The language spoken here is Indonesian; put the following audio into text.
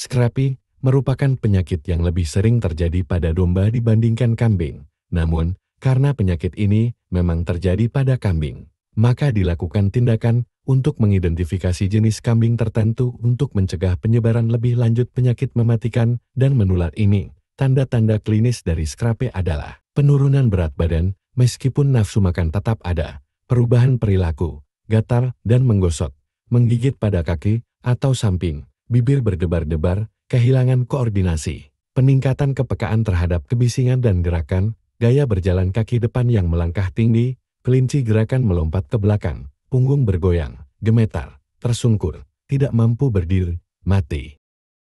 Scrapie merupakan penyakit yang lebih sering terjadi pada domba dibandingkan kambing. Namun, karena penyakit ini memang terjadi pada kambing, maka dilakukan tindakan untuk mengidentifikasi jenis kambing tertentu untuk mencegah penyebaran lebih lanjut penyakit mematikan dan menular ini. Tanda-tanda klinis dari Scrappy adalah penurunan berat badan, meskipun nafsu makan tetap ada, perubahan perilaku, gatal dan menggosok, menggigit pada kaki atau samping, bibir berdebar-debar, kehilangan koordinasi, peningkatan kepekaan terhadap kebisingan dan gerakan, gaya berjalan kaki depan yang melangkah tinggi, kelinci gerakan melompat ke belakang, punggung bergoyang, gemetar, tersungkur, tidak mampu berdiri, mati.